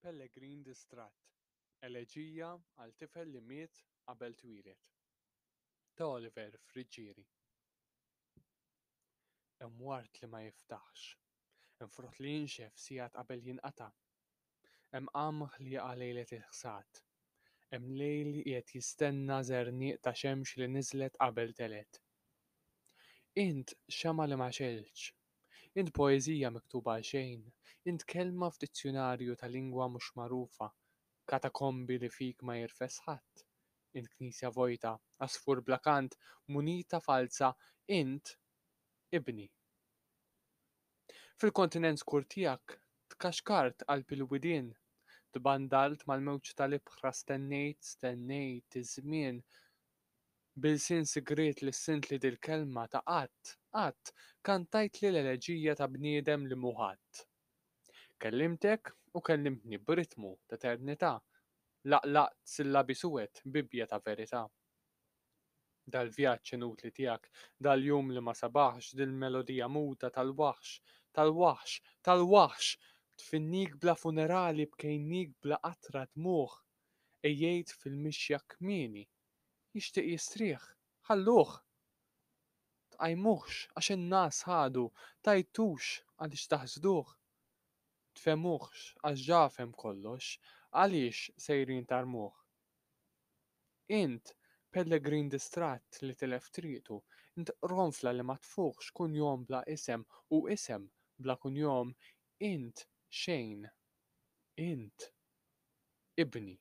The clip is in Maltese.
Pellegrin distratt, eleġija għal tifel li miet qabel twieled, ta' Oliver Friġġieri. Hemm li ma jiftaħx, hemm li jinxef sigħat qabel jinqata'. Hemm qamħ li jaqa' lejlet il-ħsat. Hemm lejl qiegħed jistenna żernieq ta' xemx li niżlet qabel telet. Int xema li ma xelx Int poezija miktuba xejn, int kelma f'dizzjonarju ta' lingwa mhux magħrufa, katakombi li fik ma jirfes ħadd, int knisja vojta, asfur blakant, munita falsa, int ibni. Fil-kontinent skur tiegħek tkaxkart qalb il tbandalt mal-mewġ tal-ibħra stennejt, stennejt, iż-żmien, Bil-sin sigriet li sint li dil-kelma ta' qatt, qatt, kantajt li l-eleġija ta' bniedem li mhu Kellimtek u kellimtni b'ritmu ta' eternità, laqlaqt bi suwed bibja ta' verità dal-vjaġġ inutli tiegħek, dal-jum li ma sabaħx, dil-melodija muta tal-waħx, tal-waħx, tal-waħx, tfinnik bla funerali bkejnik bla qatra dmuħ, ejjejt fil-mixja kmini jixtieq jistriħ, ħalluh. Tqajmuhx għax in-nas ħadu, tajtux għaliex taħżduh. Tfemuħx għaxġafem kollox, għaliex sejrin tarmuh. Int pellegrin distratt li tilef tritu, int ronfla li ma tfuħx kunjom bla isem u isem bla kunjom, int xejn, int ibni.